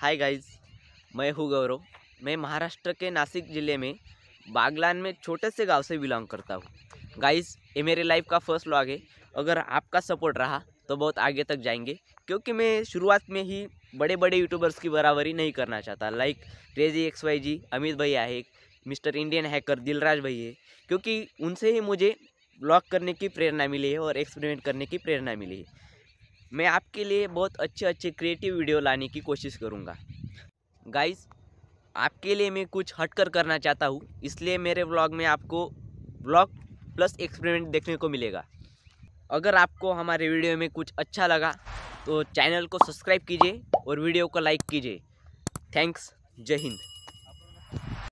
hi guys मैं हूँ गौरव मैं महाराष्ट्र के नासिक ज़िले में बागलान में छोटे से गांव से बिलोंग करता हूँ गाइस ये मेरे लाइफ का फर्स्ट व्लॉग है अगर आपका सपोर्ट रहा तो बहुत आगे तक जाएंगे क्योंकि मैं शुरुआत में ही बड़े बड़े यूट्यूबर्स की बराबरी नहीं करना चाहता लाइक रेजी एक्स वाई जी अमित भाई है मिस्टर इंडियन हैकर दिलराज भाई है क्योंकि उनसे ही मुझे ब्लॉग करने की प्रेरणा मिली है और एक्सपेरिमेंट करने की प्रेरणा मिली है मैं आपके लिए बहुत अच्छे अच्छे क्रिएटिव वीडियो लाने की कोशिश करूँगा गाइस आपके लिए मैं कुछ हटकर करना चाहता हूँ इसलिए मेरे ब्लॉग में आपको ब्लॉग प्लस एक्सपेरिमेंट देखने को मिलेगा अगर आपको हमारे वीडियो में कुछ अच्छा लगा तो चैनल को सब्सक्राइब कीजिए और वीडियो को लाइक कीजिए थैंक्स जय हिंद